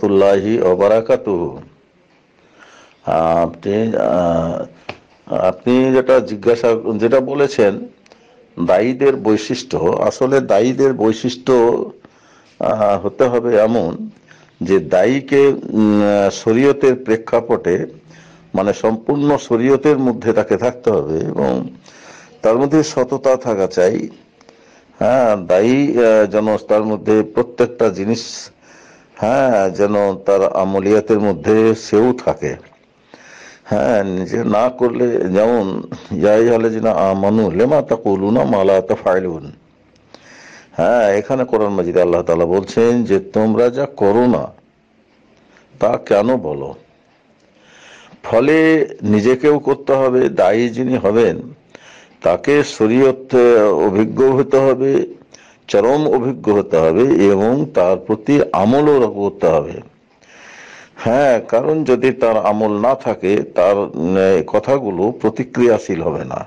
রহমতুল্লাহি অবরাকাতুহ আপনি আপনি যেটা জিজ্ঞাসা যেটা বলেছেন দায়ীদের বৈশিষ্ট্য আসলে দায়ীদের বৈশিষ্ট্য হতে হবে এমন যে দায়ীকে শরীয়তের প্রেক্ষাপটে মানে সম্পূর্ণ শরীয়তের মধ্যে তাকে থাকতে হবে এবং তার মধ্যে সততা থাকা চাই হ্যাঁ দায়ী যেন তার মধ্যে প্রত্যেকটা জিনিস হ্যাঁ যেন তার আমলিয়াতের মধ্যে সেও থাকে হ্যাঁ নিজে না করলে যেমন যাই হলে যে না আমানু লেমা তা কলুনা মালা তা ফাইলুন হ্যাঁ এখানে কোরআন মাজিদ আল্লাহ তালা বলছেন যে তোমরা যা করো না তা কেন বলো ফলে নিজেকেও করতে হবে দায়ী যিনি হবেন তাকে শরীয়ত অভিজ্ঞ হতে হবে চরম অভিজ্ঞ হতে হবে এবং তার প্রতি আমলও করতে হবে হ্যাঁ কারণ যদি তার আমল না থাকে তার কথাগুলো প্রতিক্রিয়াশীল হবে না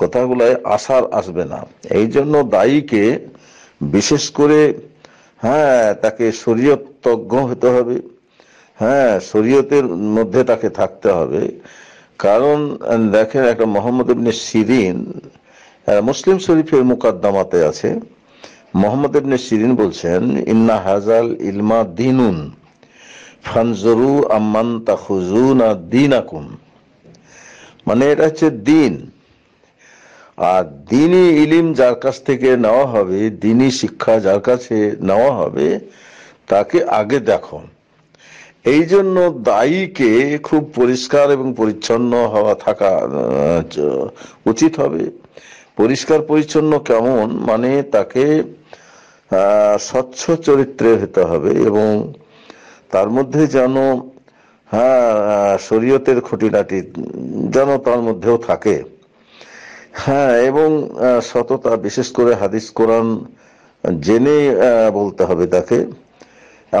কথাগুলোয় আসার আসবে না এই জন্য দায়ীকে বিশেষ করে হ্যাঁ তাকে শরীয়তজ্ঞ হতে হবে হ্যাঁ শরীয়তের মধ্যে তাকে থাকতে হবে কারণ দেখেন একটা মোহাম্মদ সিরিন হ্যাঁ, মুসলিম শরীফের মুকাদ্দামাতে আছে মোহাম্মদ ইবনে সিরিন বলছেন ইন্না হাজাল ইলমা দিনুন ফানজরু আম্মান তাখুজুনা দিন মানে এটা হচ্ছে দিন আর দিনই ইলিম যার কাছ থেকে নেওয়া হবে দিনই শিক্ষা যার কাছে নেওয়া হবে তাকে আগে দেখো এই জন্য দায়ীকে খুব পরিষ্কার এবং পরিচ্ছন্ন হওয়া থাকা উচিত হবে পরিষ্কার পরিচ্ছন্ন কেমন মানে তাকে স্বচ্ছ চরিত্রে হতে হবে এবং তার মধ্যে যেন হ্যাঁ শরীয়তের খুঁটিনাটি যেন তার মধ্যেও থাকে হ্যাঁ এবং সততা বিশেষ করে হাদিস কোরআন জেনে বলতে হবে তাকে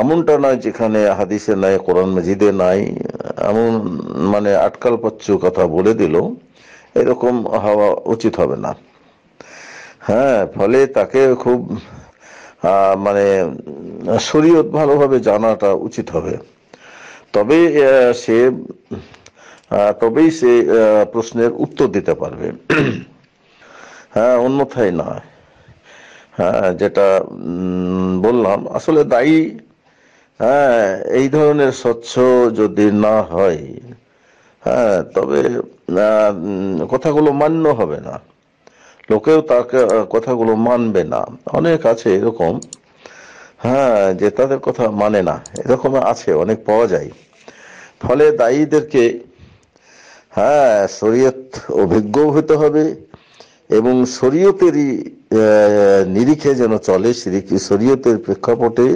এমনটা নয় যেখানে হাদিসে নাই কোরআন মজিদে নাই এমন মানে আটকাল পাচ্ছু কথা বলে দিল এরকম হওয়া উচিত হবে না হ্যাঁ ফলে তাকে খুব মানে শরীয়ত ভালোভাবে জানাটা উচিত হবে তবে সে তবেই সে প্রশ্নের উত্তর দিতে পারবে হ্যাঁ অন্যথায় নয় হ্যাঁ যেটা বললাম আসলে দায়ী হ্যাঁ এই ধরনের স্বচ্ছ যদি না হয় হ্যাঁ তবে কথাগুলো মান্য হবে না লোকেও তাকে কথাগুলো মানবে না অনেক আছে এরকম হ্যাঁ যে তাদের কথা মানে না এরকম আছে অনেক পাওয়া যায় ফলে দায়ীদেরকে হ্যাঁ শরীয়ত অভিজ্ঞ হতে হবে এবং শরীয়তেরই নিরিখে যেন চলে শরীয়তের প্রেক্ষাপটে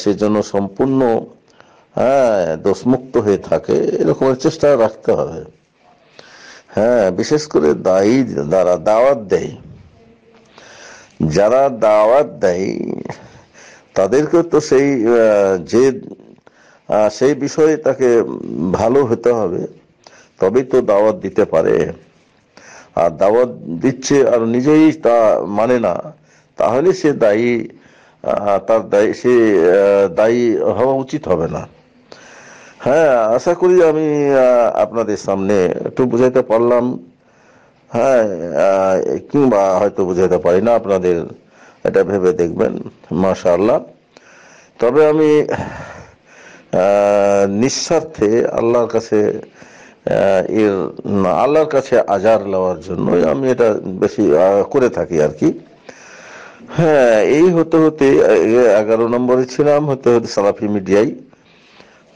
সে যেন সম্পূর্ণ হ্যাঁ দোষমুক্ত হয়ে থাকে এরকমের চেষ্টা রাখতে হবে হ্যাঁ বিশেষ করে দায়ী যারা দাওয়াত দেয় যারা দাওয়াত দেয় তাদেরকে তো সেই যে সেই বিষয়ে তাকে ভালো হতে হবে তবেই তো দাওয়াত দিতে পারে আর দাওয়াত দিচ্ছে আর নিজেই তা মানে না তাহলে সে দায়ী তার দায়ী সে দায়ী হওয়া উচিত হবে না হ্যাঁ আশা করি আমি আপনাদের সামনে একটু বুঝাইতে পারলাম হ্যাঁ কিংবা হয়তো বুঝাইতে পারি না আপনাদের এটা ভেবে দেখবেন মাশাআল্লাহ তবে আমি নিঃস্বার্থে আল্লাহর কাছে এর আল্লাহর কাছে আজার লওয়ার জন্য আমি এটা বেশি করে থাকি আর কি হ্যাঁ এই হতে হতে এগারো নম্বরে ছিলাম হতে হতে সালাফি মিডিয়ায়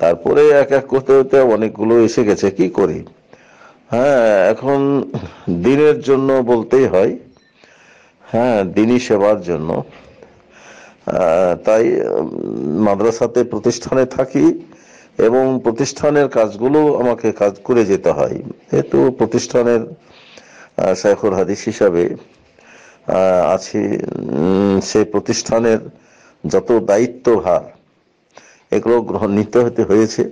তারপরে এক এক করতে করতে অনেকগুলো এসে গেছে কি করি হ্যাঁ এখন দিনের জন্য বলতেই হয় হ্যাঁ দিনই সেবার জন্য তাই মাদ্রাসাতে প্রতিষ্ঠানে থাকি এবং প্রতিষ্ঠানের কাজগুলো আমাকে কাজ করে যেতে হয় যেহেতু প্রতিষ্ঠানের শেখর হাদিস হিসাবে আছি সে প্রতিষ্ঠানের যত দায়িত্বভার এগুলো গ্রহণ নিতে হতে হয়েছে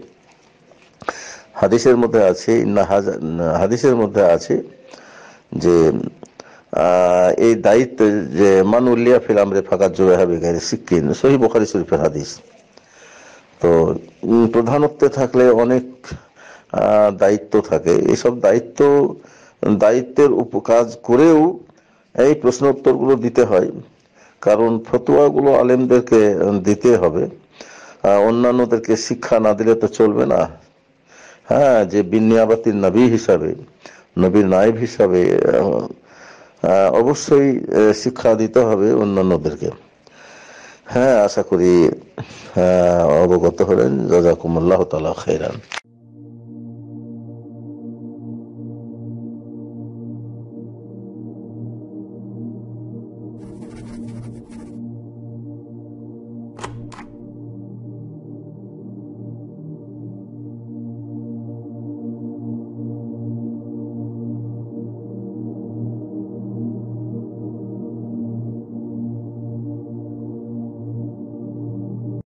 হাদিসের মধ্যে আছে হাদিসের মধ্যে আছে যে এই দায়িত্ব যে মান উল্লিয়া ফিল আমরে ফাঁকা হবে গাড়ি সিকিম সহি বখারি শরীফের হাদিস তো প্রধানত্ব থাকলে অনেক দায়িত্ব থাকে এসব দায়িত্ব দায়িত্বের উপ কাজ করেও এই প্রশ্ন উত্তরগুলো দিতে হয় কারণ ফতুয়াগুলো আলেমদেরকে দিতে হবে অন্যান্যদেরকে শিক্ষা না দিলে তো চলবে না হ্যাঁ যে বিনিয়াবাতির নবী হিসাবে নবীর নায়েব হিসাবে অবশ্যই শিক্ষা দিতে হবে অন্যান্যদেরকে হ্যাঁ আশা করি অবগত হলেন কুমল্লাহ তালা খেরান